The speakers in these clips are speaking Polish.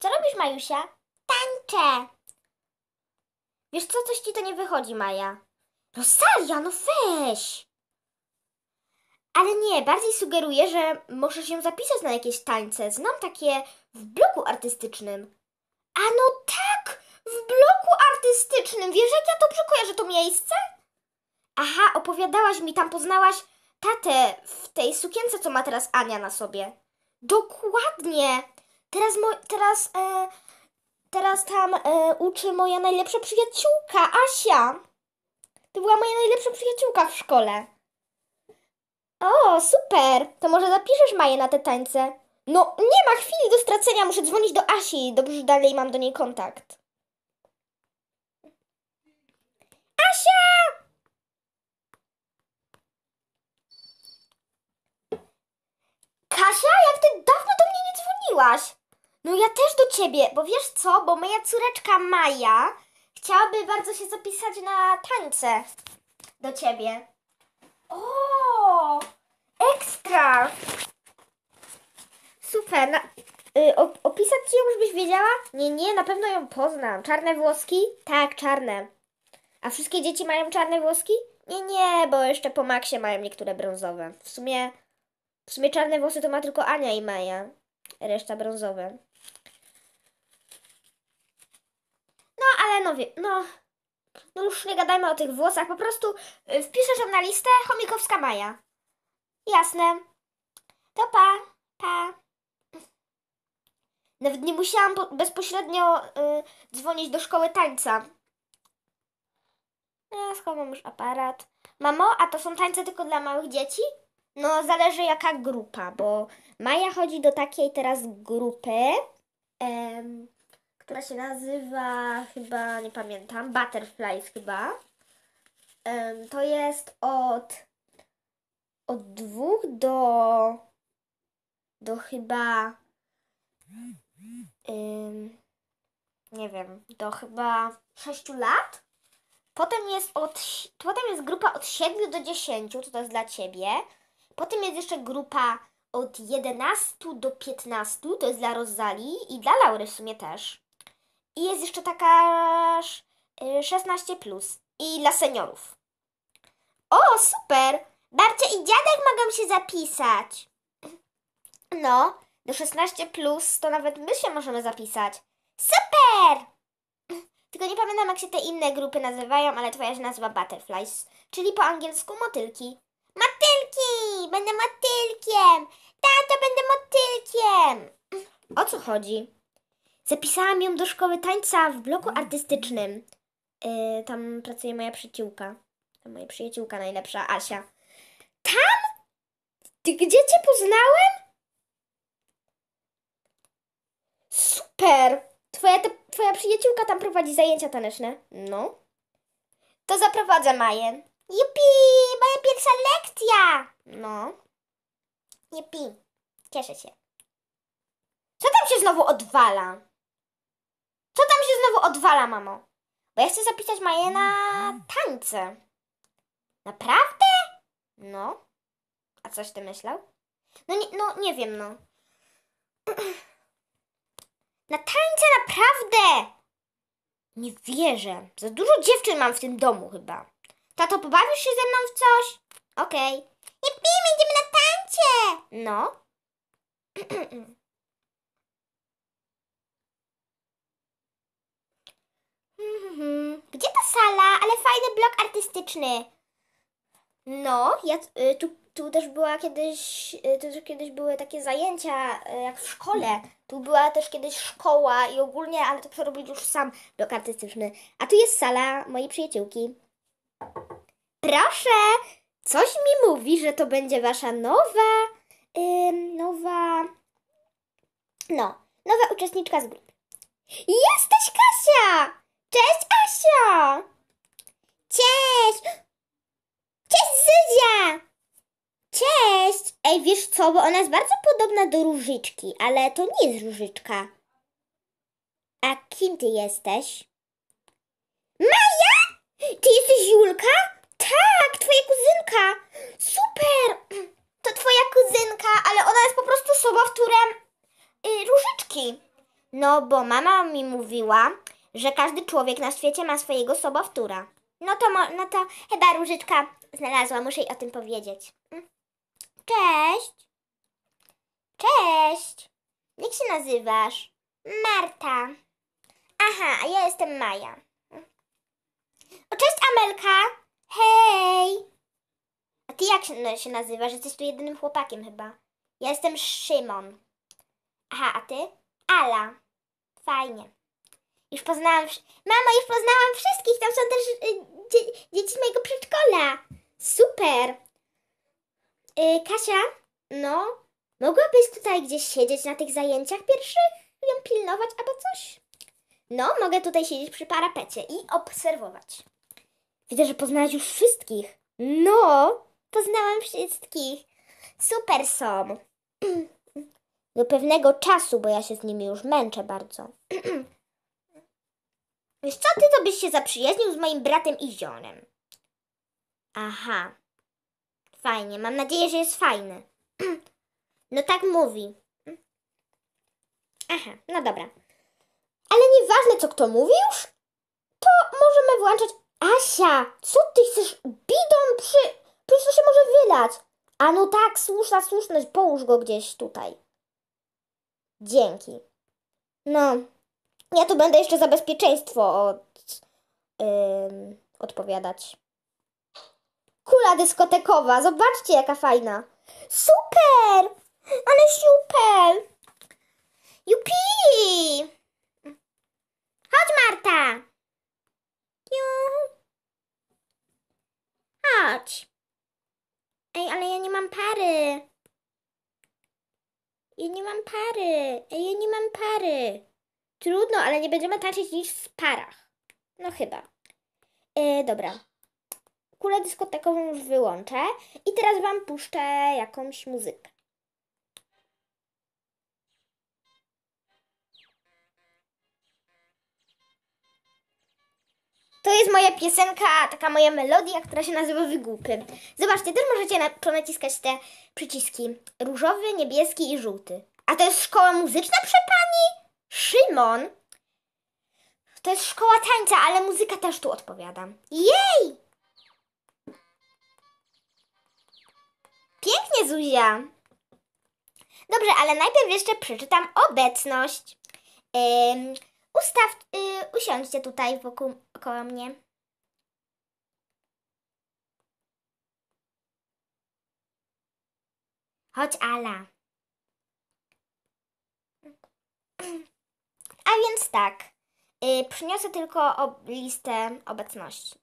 Co robisz, Majusia? Tańczę! Wiesz co, coś ci to nie wychodzi, Maja. No Salia, no weź! Ale nie, bardziej sugeruję, że możesz ją zapisać na jakieś tańce. Znam takie w bloku artystycznym. A no tak! W bloku artystycznym! Wiesz, jak ja dobrze że to miejsce? Aha, opowiadałaś mi, tam poznałaś tatę w tej sukience, co ma teraz Ania na sobie. Dokładnie. Teraz, mo, teraz, e, teraz tam e, uczy moja najlepsza przyjaciółka, Asia. To była moja najlepsza przyjaciółka w szkole. O, super. To może zapiszesz Maję na te tańce? No, nie ma chwili do stracenia. Muszę dzwonić do Asi. Dobrze, że dalej mam do niej kontakt. Kasia, jak ty dawno do mnie nie dzwoniłaś. No ja też do ciebie, bo wiesz co, bo moja córeczka Maja chciałaby bardzo się zapisać na tańce do ciebie. O, ekstra. Super. Na, y, opisać ci ją, żebyś wiedziała? Nie, nie, na pewno ją poznam. Czarne włoski? Tak, czarne. A wszystkie dzieci mają czarne włoski? Nie, nie, bo jeszcze po maksie mają niektóre brązowe. W sumie w sumie czarne włosy to ma tylko Ania i Maja. Reszta brązowe. No, ale no, wie, no, no już nie gadajmy o tych włosach. Po prostu y, wpiszę ją na listę Chomikowska Maja. Jasne. To pa, pa. Nawet nie musiałam bezpośrednio y, dzwonić do szkoły tańca. Ja schowam już aparat. Mamo, a to są tańce tylko dla małych dzieci? No, zależy jaka grupa, bo Maja chodzi do takiej teraz grupy, em, która się nazywa, chyba nie pamiętam, Butterflies chyba. Em, to jest od, od dwóch do, do chyba, em, nie wiem, do chyba sześciu lat. Potem jest, od, potem jest grupa od 7 do 10, to, to jest dla ciebie. Potem jest jeszcze grupa od 11 do 15, to jest dla Rozali i dla Laury w sumie też. I jest jeszcze taka 16 y, plus i dla seniorów. O, super! Babcia i dziadek mogą się zapisać. No, do 16 plus to nawet my się możemy zapisać. Super! Tylko nie pamiętam jak się te inne grupy nazywają, ale twoja się nazywa Butterflies, czyli po angielsku motylki. Motylki! Będę motylkiem! Tato, będę motylkiem! O co chodzi? Zapisałam ją do szkoły tańca w bloku artystycznym. Yy, tam pracuje moja przyjaciółka. Moja przyjaciółka najlepsza, Asia. Tam? Ty gdzie cię poznałem? Super! Twoja, ta, twoja przyjaciółka tam prowadzi zajęcia taneczne. No. To zaprowadzę Maję. Yupi nie moja pierwsza lekcja! No. Nie pi. Cieszę się. Co tam się znowu odwala? Co tam się znowu odwala, mamo? Bo ja chcę zapisać Maję na tańce. Naprawdę? No. A coś ty myślał? No nie, no, nie wiem, no. Na tańce naprawdę! Nie wierzę. Za dużo dziewczyn mam w tym domu chyba. Tato, pobawisz się ze mną w coś? Okej. Okay. Jippi, idziemy na tancie! No. Gdzie ta sala? Ale fajny blok artystyczny. No, ja y, tu, tu też była kiedyś, y, tu też kiedyś były takie zajęcia y, jak w szkole. Tu była też kiedyś szkoła i ogólnie, ale to przerobił już sam blok artystyczny. A tu jest sala mojej przyjaciółki. Proszę, coś mi mówi, że to będzie wasza nowa, yy, nowa, no, nowa uczestniczka z grupy. Jesteś Kasia! Cześć Kasia. Cześć! Cześć Zuzia! Cześć! Ej, wiesz co, bo ona jest bardzo podobna do Różyczki, ale to nie jest Różyczka. A kim ty jesteś? Maja! Ty jesteś Julka? Tak, twoja kuzynka. Super! To twoja kuzynka, ale ona jest po prostu sobowtórem y, różyczki. No, bo mama mi mówiła, że każdy człowiek na świecie ma swojego sobowtóra. No to, no to chyba różyczka znalazła, muszę jej o tym powiedzieć. Mm. Cześć! Cześć! Jak się nazywasz? Marta. Aha, a ja jestem Maja. O, cześć Amelka! Hej! A ty jak no, się, nazywasz? Jesteś tu jedynym chłopakiem chyba. Ja jestem Szymon. Aha, a ty? Ala. Fajnie. Już poznałam... Mamo, już poznałam wszystkich! Tam są też y, dzie dzieci z mojego przedszkola. Super! Y, Kasia? No? Mogłabyś tutaj gdzieś siedzieć na tych zajęciach pierwszych? Ją pilnować albo coś? No, mogę tutaj siedzieć przy parapecie i obserwować. Widzę, że poznałaś już wszystkich. No, poznałam wszystkich. Super są. Do pewnego czasu, bo ja się z nimi już męczę bardzo. Wiesz co, ty to byś się zaprzyjaźnił z moim bratem i zionem. Aha. Fajnie, mam nadzieję, że jest fajny. No tak mówi. Aha, no dobra. Ale nieważne, co kto mówi już, to możemy włączać. Asia, co ty chcesz? Bidon przy... Przecież to się może wylać. A no tak, słuszna słuszność, połóż go gdzieś tutaj. Dzięki. No, ja tu będę jeszcze za bezpieczeństwo od, yy, odpowiadać. Kula dyskotekowa, zobaczcie jaka fajna. Super! Ale super! Jupi! Chodź, Marta! Chodź. Ej, ale ja nie mam pary. Ja nie mam pary. Ej, ja nie mam pary. Trudno, ale nie będziemy tańczyć nic w parach. No chyba. Yy, dobra. Kulę dyskotekową już wyłączę. I teraz Wam puszczę jakąś muzykę. To jest moja piosenka, taka moja melodia, która się nazywa Wygłupy. Zobaczcie, też możecie na, te przyciski. Różowy, niebieski i żółty. A to jest szkoła muzyczna, prze pani? Szymon! To jest szkoła tańca, ale muzyka też tu odpowiada. Jej! Pięknie, Zuzia! Dobrze, ale najpierw jeszcze przeczytam obecność. Ym... Ustaw, y, usiądźcie tutaj wokół, koło mnie. Chodź, Ala. A więc tak. Y, przyniosę tylko ob listę obecności.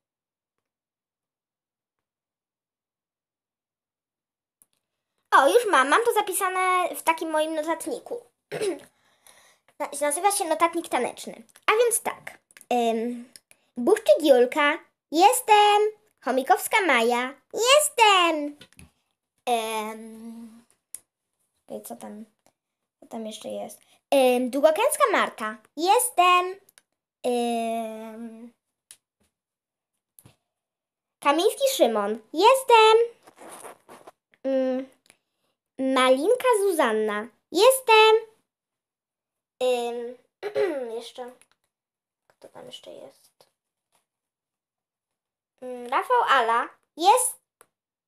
O, już mam. Mam to zapisane w takim moim notatniku. nazywa się notatnik taneczny. A więc tak. Ym, Buszczyk Julka. Jestem. Chomikowska Maja. Jestem. Ym, co tam? Co tam jeszcze jest? Ym, Długokęska Marta. Jestem. Ym, Kamiński Szymon. Jestem. Ym, Malinka Zuzanna. Jestem. Ym, jeszcze. Kto tam jeszcze jest? Ym, Rafał Ala. Jest.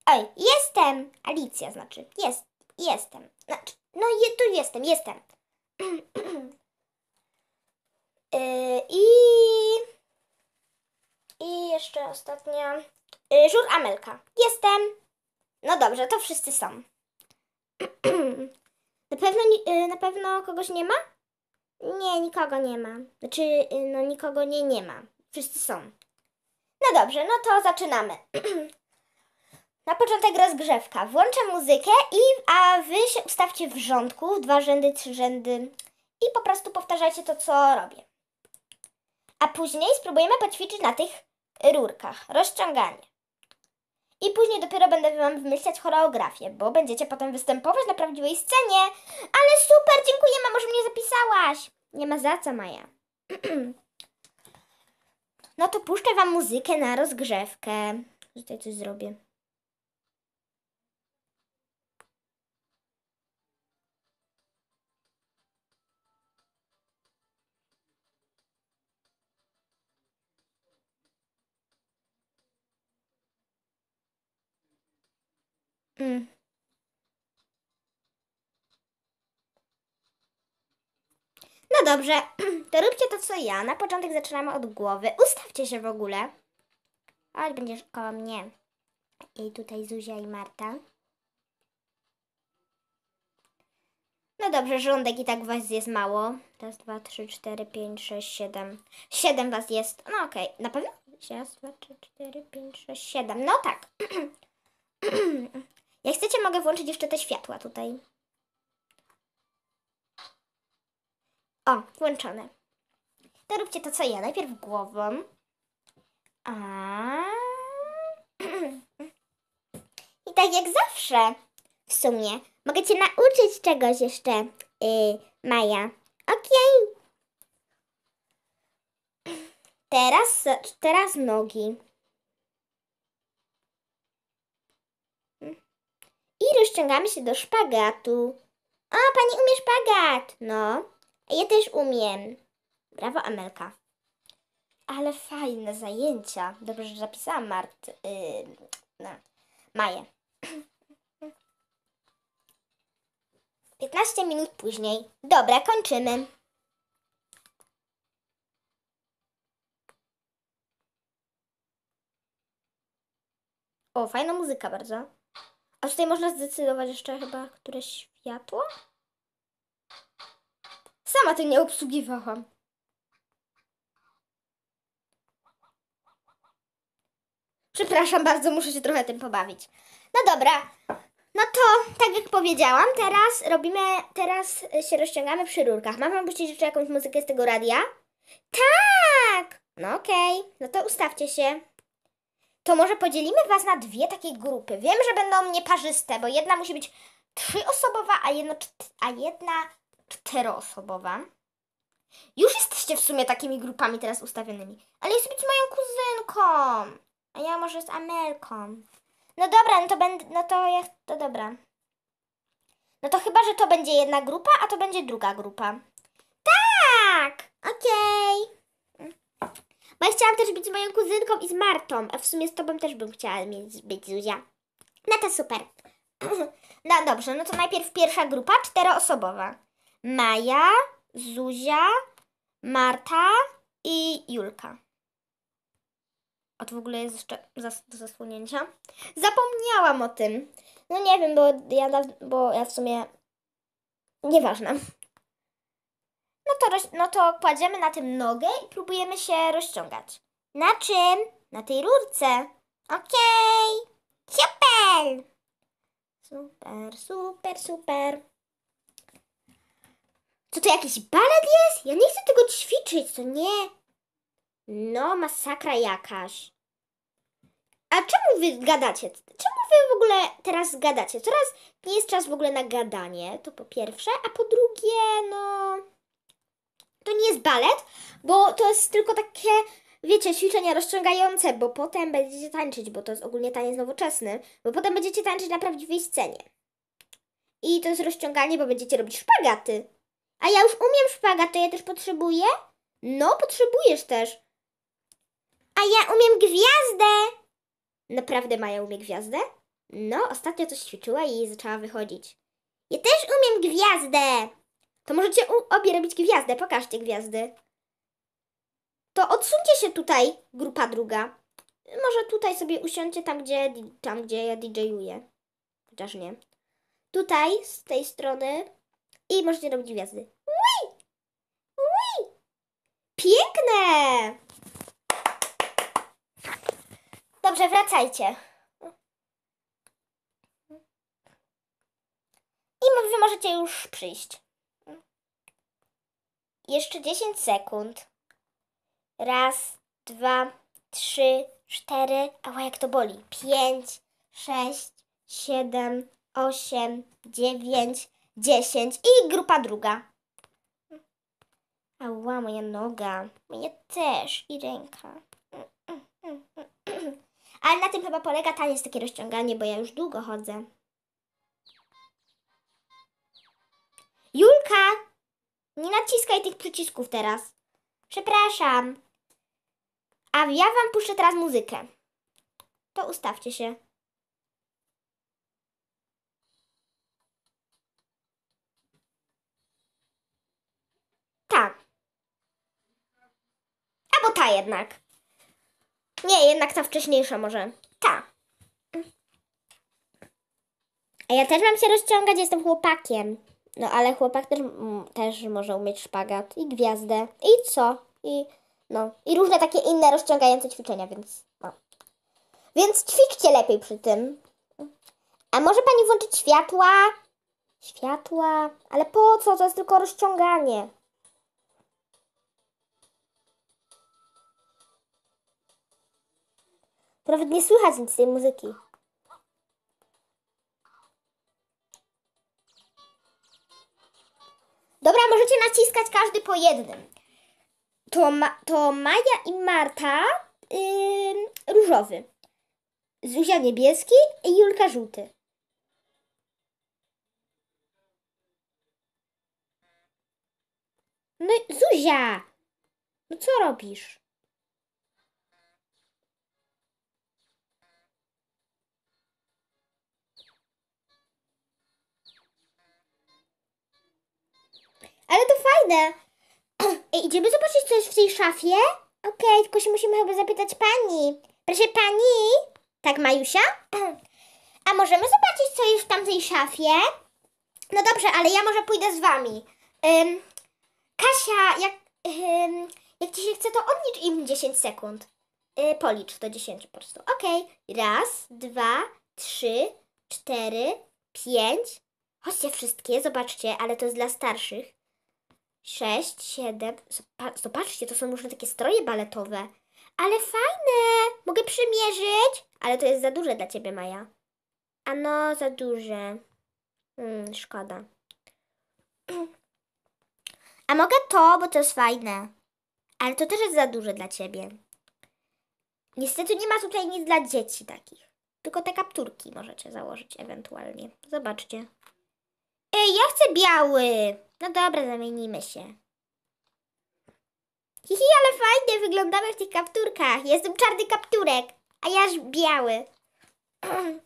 Oj, jestem. Alicja znaczy. Jest. Jestem. Znaczy, no je, tu jestem, jestem. Yy, I. I jeszcze ostatnia. Yy, Żur Amelka. Jestem. No dobrze, to wszyscy są. na pewno, yy, na pewno kogoś nie ma? Nie, nikogo nie ma. Znaczy, y, no nikogo nie, nie ma. Wszyscy są. No dobrze, no to zaczynamy. Na początek rozgrzewka. Włączę muzykę i a wy się ustawcie w rządku, dwa rzędy, trzy rzędy i po prostu powtarzajcie to, co robię. A później spróbujemy poćwiczyć na tych rurkach. Rozciąganie. I później dopiero będę Wam wymyślać choreografię, bo będziecie potem występować na prawdziwej scenie. Ale super, dziękuję Mamo, że mnie zapisałaś. Nie ma za co, Maja. no to puszczę Wam muzykę na rozgrzewkę. Tutaj coś zrobię. Mm. No dobrze, to róbcie to co ja. Na początek zaczynamy od głowy. Ustawcie się w ogóle. Chodź, będziesz koło mnie. I tutaj Zuzia i Marta. No dobrze, rządek i tak was jest mało. Raz, dwa, trzy, cztery, pięć, sześć, siedem. Siedem was jest. No okej, okay. na pewno? Raz, dwa, trzy, cztery, pięć, sześć, siedem. No tak. Jak chcecie, mogę włączyć jeszcze te światła tutaj. O, włączone. To róbcie to, co ja. Najpierw głową. A... I tak jak zawsze, w sumie, mogę Cię nauczyć czegoś jeszcze, yy, Maja. Okej. Okay. Teraz, teraz nogi. i rozciągamy się do szpagatu. O, pani umie szpagat! No, ja też umiem. Brawo, Amelka. Ale fajne zajęcia. Dobrze, że zapisałam Mart... Yy, no, Maję. 15 minut później. Dobra, kończymy. O, fajna muzyka bardzo. A tutaj można zdecydować jeszcze chyba które światło? Sama to nie obsługiwałam. Przepraszam bardzo, muszę się trochę tym pobawić. No dobra, no to tak jak powiedziałam, teraz robimy, teraz się rozciągamy przy rurkach. Mam wam puścić jeszcze jakąś muzykę z tego radia? Tak! No okej, okay. no to ustawcie się to może podzielimy Was na dwie takie grupy. Wiem, że będą nieparzyste, bo jedna musi być trzyosobowa, a, jedno, a jedna czteroosobowa. Już jesteście w sumie takimi grupami teraz ustawionymi. Ale jest być moją kuzynką. A ja może z Amelką. No dobra, no to będę. No to ja. To dobra. No to chyba, że to będzie jedna grupa, a to będzie druga grupa. Tak! Okej. Okay. Bo ja chciałam też być z moją kuzynką i z Martą, a w sumie z tobą też bym chciała mieć, być, Zuzia. No to super. No dobrze, no to najpierw pierwsza grupa, czteroosobowa. Maja, Zuzia, Marta i Julka. A to w ogóle jest jeszcze zas do zasłonięcia. Zapomniałam o tym. No nie wiem, bo ja, bo ja w sumie... Nieważne. No to, roz, no to kładziemy na tym nogę i próbujemy się rozciągać. Na czym? Na tej rurce. Okej. Okay. Super! Super, super, Co to jakiś balet jest? Ja nie chcę tego ćwiczyć, to nie? No, masakra jakaś. A czemu wy gadacie? Czemu wy w ogóle teraz gadacie? Coraz nie jest czas w ogóle na gadanie, to po pierwsze, a po drugie, no to nie jest balet, bo to jest tylko takie, wiecie, ćwiczenia rozciągające, bo potem będziecie tańczyć, bo to jest ogólnie taniec nowoczesny, bo potem będziecie tańczyć na prawdziwej scenie. I to jest rozciąganie, bo będziecie robić szpagaty. A ja już umiem szpagat, to ja też potrzebuję? No, potrzebujesz też. A ja umiem gwiazdę! Naprawdę Maja umie gwiazdę? No, ostatnio coś ćwiczyła i zaczęła wychodzić. Ja też umiem gwiazdę! To możecie obie robić gwiazdę. Pokażcie gwiazdy. To odsuńcie się tutaj, grupa druga. Może tutaj sobie usiądźcie tam, gdzie, tam, gdzie ja DJuję. Chociaż nie. Tutaj, z tej strony. I możecie robić gwiazdy. Ui! Ui! Piękne! Dobrze, wracajcie. I wy możecie już przyjść. Jeszcze 10 sekund. Raz, dwa, trzy, cztery. Ała, jak to boli. Pięć, sześć, siedem, osiem, dziewięć, dziesięć. I grupa druga. Ała, moja noga. Moja też. I ręka. Ale na tym chyba polega taniec, takie rozciąganie, bo ja już długo chodzę. Julka, nie naciskaj tych przycisków teraz. Przepraszam. A ja wam puszczę teraz muzykę. To ustawcie się. Ta. Albo ta jednak. Nie, jednak ta wcześniejsza może. Ta. A ja też mam się rozciągać, jestem chłopakiem. No ale chłopak też, też może umieć szpagat i gwiazdę i co? I no, i różne takie inne rozciągające ćwiczenia, więc no. Więc ćwiczcie lepiej przy tym. A może pani włączyć światła? Światła? Ale po co? To jest tylko rozciąganie. Nawet nie słychać nic z tej muzyki. Dobra, możecie naciskać każdy po jednym. To, ma, to Maja i Marta yy, różowy. Zuzia niebieski i Julka żółty. No Zuzia! No co robisz? Ale to fajne. Ej, idziemy zobaczyć, co jest w tej szafie? Okej, okay, tylko się musimy chyba zapytać pani. Proszę pani? Tak, Majusia? A możemy zobaczyć, co jest w tamtej szafie? No dobrze, ale ja może pójdę z wami. Kasia, jak, jak ci się chce, to odlicz im 10 sekund. E, policz do 10 po prostu. Okej. Okay. Raz, dwa, trzy, cztery, pięć. Chodźcie wszystkie, zobaczcie, ale to jest dla starszych sześć, siedem. Zobaczcie, to są różne takie stroje baletowe. Ale fajne! Mogę przymierzyć? Ale to jest za duże dla ciebie, Maja. A no, za duże. Mm, szkoda. A mogę to, bo to jest fajne. Ale to też jest za duże dla ciebie. Niestety nie ma tutaj nic dla dzieci takich. Tylko te kapturki możecie założyć ewentualnie. Zobaczcie. Ej, ja chcę biały. No dobra, zamienimy się. Hihi, ale fajnie wyglądamy w tych kapturkach. Jestem czarny kapturek, a jaż biały.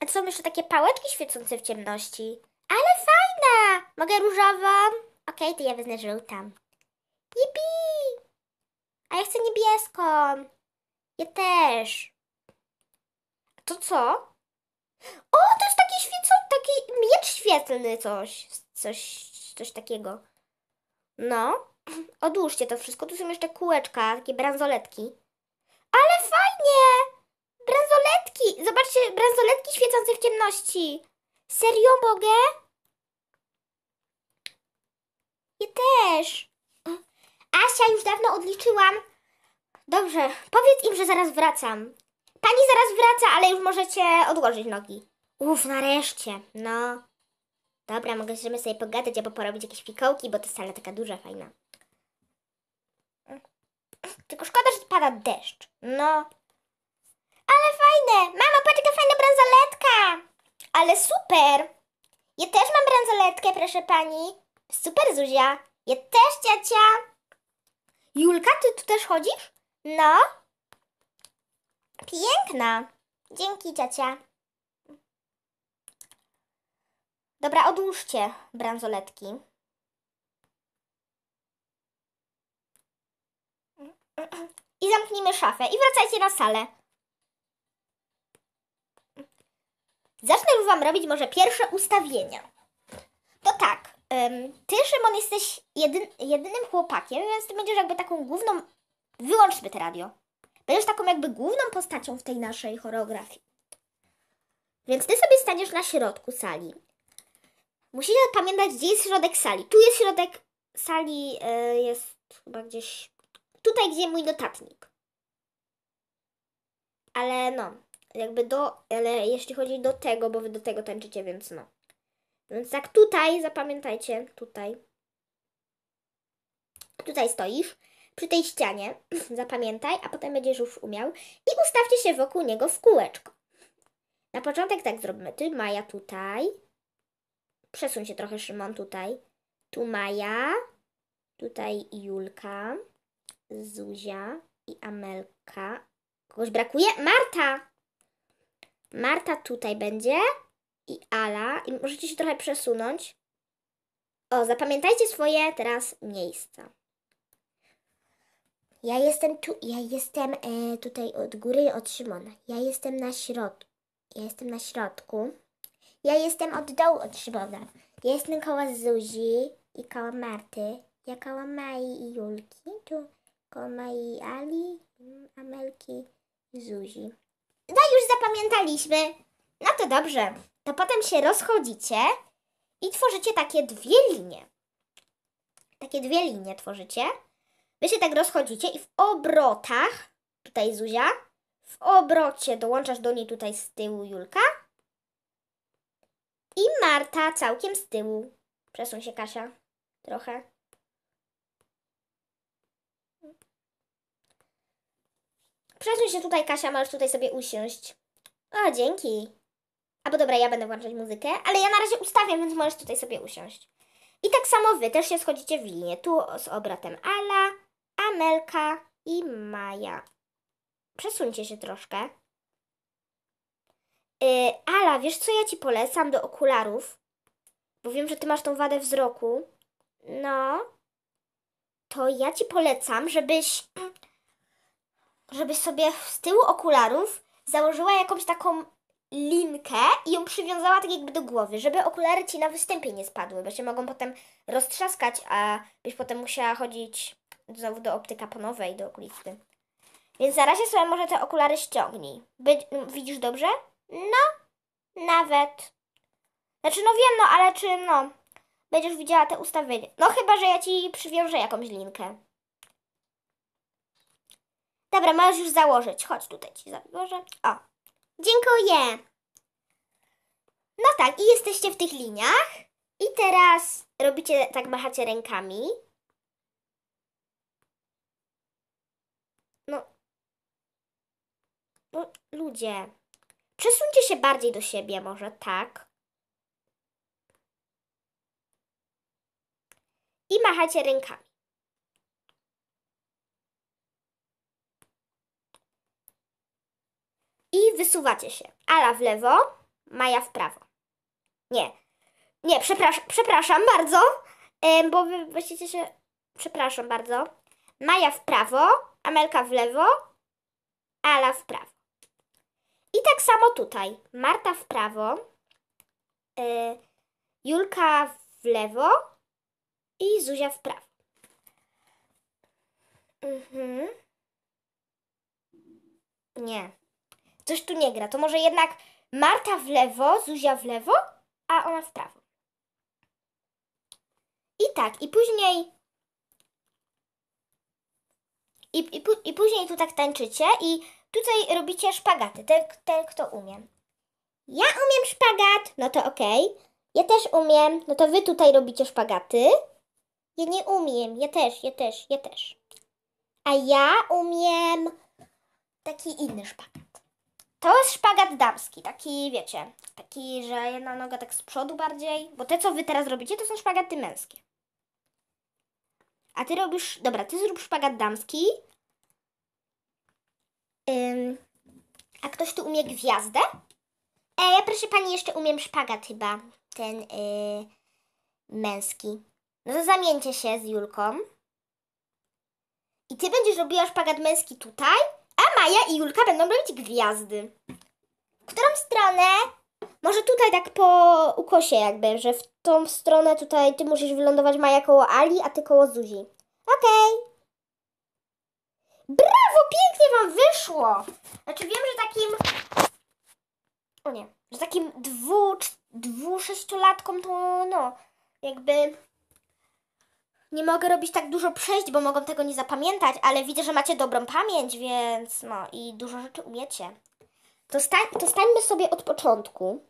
A są jeszcze takie pałeczki świecące w ciemności. Ale fajna! Mogę różową? Okej, okay, to ja wezmę żółtą. Yipi! A ja chcę niebieską. Ja też. To co? O, to jest taki świecą, taki miecz świetlny, coś. Coś, coś takiego. No. Odłóżcie to wszystko. Tu są jeszcze kółeczka, takie bransoletki. Ale fajnie! Bransoletki! Zobaczcie, bransoletki świecące w ciemności. Serio mogę? Ja też. Asia, już dawno odliczyłam. Dobrze, powiedz im, że zaraz wracam. Pani zaraz wraca, ale już możecie odłożyć nogi. Uff, nareszcie. No. Dobra, możemy sobie pogadać albo porobić jakieś fikołki, bo to sala taka duża, fajna. Tylko szkoda, że pada deszcz. No. Ale fajne! Mama, patrz jaka fajna bransoletka! Ale super! Ja też mam bransoletkę, proszę pani. Super, Zuzia. Ja też, ciacia. Julka, ty tu też chodzisz? No. Piękna. Dzięki, ciocia. Dobra, odłóżcie bransoletki. I zamknijmy szafę. I wracajcie na salę. Zacznę już Wam robić może pierwsze ustawienia. To tak, Ty, Szymon, jesteś jedynym chłopakiem, więc Ty będziesz jakby taką główną... Wyłączmy te radio. Będziesz taką jakby główną postacią w tej naszej choreografii. Więc ty sobie staniesz na środku sali. Musicie pamiętać, gdzie jest środek sali. Tu jest środek sali, yy, jest chyba gdzieś tutaj, gdzie mój notatnik. Ale no, jakby do, ale jeśli chodzi do tego, bo wy do tego tańczycie, więc no. Więc tak tutaj, zapamiętajcie, tutaj. Tutaj stoisz przy tej ścianie, zapamiętaj, a potem będziesz już umiał, i ustawcie się wokół niego w kółeczko. Na początek tak zrobimy. Ty, Maja, tutaj. Przesuń się trochę, Szymon, tutaj. Tu Maja, tutaj Julka, Zuzia i Amelka. Kogoś brakuje? Marta! Marta tutaj będzie i Ala. I możecie się trochę przesunąć. O, zapamiętajcie swoje teraz miejsca. Ja jestem tu, ja jestem e, tutaj od góry od Szymona. Ja jestem na środku. Ja jestem na środku. Ja jestem od dołu od Szymona. Ja jestem koło Zuzi i koło Marty. Ja koło Mai i Julki. Tu koło Mai i Ali, Amelki i Zuzi. No już zapamiętaliśmy. No to dobrze. To potem się rozchodzicie i tworzycie takie dwie linie. Takie dwie linie tworzycie. Wy się tak rozchodzicie i w obrotach, tutaj Zuzia, w obrocie dołączasz do niej tutaj z tyłu Julka i Marta całkiem z tyłu. Przesuń się Kasia trochę. Przesuń się tutaj Kasia, możesz tutaj sobie usiąść. O, dzięki. Albo dobra, ja będę włączać muzykę, ale ja na razie ustawiam, więc możesz tutaj sobie usiąść. I tak samo wy też się schodzicie w linię. Tu z obratem Ala, Amelka i Maja. Przesuńcie się troszkę. Yy, Ala, wiesz co ja ci polecam do okularów? Bo wiem, że ty masz tą wadę wzroku. No. To ja ci polecam, żebyś. żebyś sobie z tyłu okularów założyła jakąś taką linkę i ją przywiązała tak jakby do głowy, żeby okulary ci na występie nie spadły, bo się mogą potem roztrzaskać, a byś potem musiała chodzić znowu do optyka ponowej, do okulisty. Więc na razie sobie może te okulary ściągnij. By, widzisz dobrze? No, nawet. Znaczy, no wiem, no, ale czy, no, będziesz widziała te ustawienia. No chyba, że ja Ci przywiążę jakąś linkę. Dobra, możesz już założyć. Chodź tutaj Ci założę. O, dziękuję. No tak, i jesteście w tych liniach. I teraz robicie, tak machacie rękami. No, ludzie, przesuńcie się bardziej do siebie może, tak? I machajcie rękami. I wysuwacie się. Ala w lewo, Maja w prawo. Nie. Nie, przepraszam, przepraszam bardzo, bo wy właściwie się... Przepraszam bardzo. Maja w prawo, Amelka w lewo, Ala w prawo. I tak samo tutaj. Marta w prawo, y, Julka w lewo i Zuzia w prawo. Mhm. Nie. Coś tu nie gra. To może jednak Marta w lewo, Zuzia w lewo, a ona w prawo. I tak, i później. I, i, i później tu tak tańczycie, i Tutaj robicie szpagaty, ten, ten kto umie. Ja umiem szpagat, no to okej. Okay. Ja też umiem, no to wy tutaj robicie szpagaty. Ja nie umiem, ja też, ja też, ja też. A ja umiem taki inny szpagat. To jest szpagat damski, taki wiecie, taki, że jedna noga tak z przodu bardziej, bo te co wy teraz robicie to są szpagaty męskie. A ty robisz, dobra, ty zrób szpagat damski, Ym, a ktoś tu umie gwiazdę? E, ja proszę pani jeszcze umiem szpagat chyba, ten y, męski. No to zamieńcie się z Julką. I ty będziesz robiła szpagat męski tutaj, a Maja i Julka będą robić gwiazdy. W którą stronę? Może tutaj tak po ukosie jakby, że w tą stronę tutaj ty musisz wylądować Maja koło Ali, a ty koło Zuzi. Okej. Okay. Brawo, pięknie wam wyszło! Znaczy wiem, że takim... O nie, że takim dwu, dwu sześciolatkom to no, jakby... Nie mogę robić tak dużo przejść, bo mogą tego nie zapamiętać, ale widzę, że macie dobrą pamięć, więc no i dużo rzeczy umiecie. To, sta to stańmy sobie od początku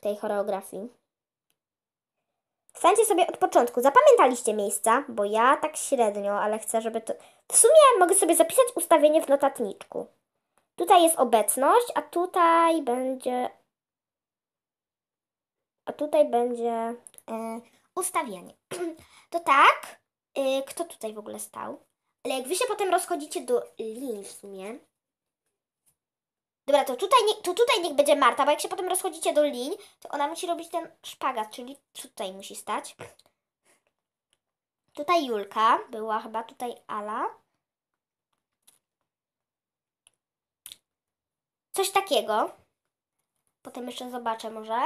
tej choreografii. Stańcie sobie od początku. Zapamiętaliście miejsca, bo ja tak średnio, ale chcę, żeby to... W sumie mogę sobie zapisać ustawienie w notatniczku. Tutaj jest obecność, a tutaj będzie... A tutaj będzie... Yy, ustawienie. To tak, yy, kto tutaj w ogóle stał? Ale jak wy się potem rozchodzicie do linii w sumie, Dobra, to tutaj, nie, to tutaj niech będzie Marta, bo jak się potem rozchodzicie do lin, to ona musi robić ten szpagat, czyli tutaj musi stać. Tutaj Julka była chyba, tutaj Ala. Coś takiego. Potem jeszcze zobaczę może.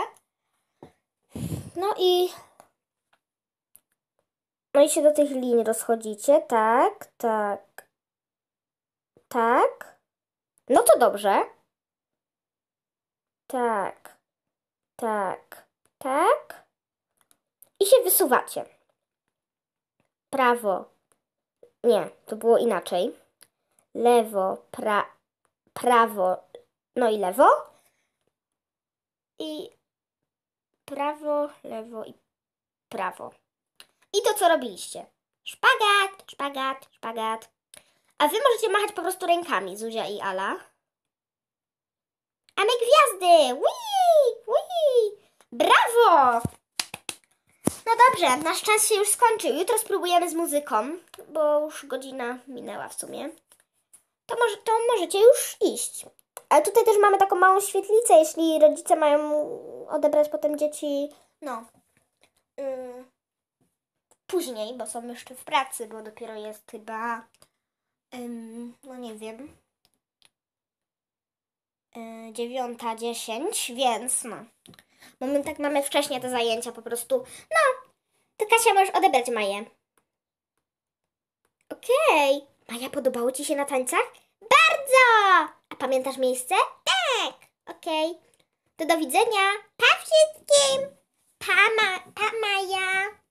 No i... No i się do tych lin rozchodzicie. Tak, tak. Tak. No to dobrze tak, tak, tak i się wysuwacie. Prawo, nie, to było inaczej. Lewo, pra, prawo, no i lewo. I prawo, lewo i prawo. I to co robiliście? Szpagat, szpagat, szpagat. A wy możecie machać po prostu rękami, Zuzia i Ala. A my gwiazdy! Wii! Wii! Brawo! No dobrze, nasz czas się już skończył. Jutro spróbujemy z muzyką, bo już godzina minęła w sumie. To, może, to możecie już iść. Ale tutaj też mamy taką małą świetlicę, jeśli rodzice mają odebrać potem dzieci, no, yy, później, bo są jeszcze w pracy, bo dopiero jest chyba, yy, no nie wiem, 9.10, więc no. Bo my tak mamy wcześniej te zajęcia po prostu. No, to Kasia możesz odebrać Maję. Okej. Okay. Maja, podobało Ci się na tańcach? Bardzo! A pamiętasz miejsce? Tak! Okej. Okay. To do widzenia. Pa wszystkim! Pa, ma, pa Maja!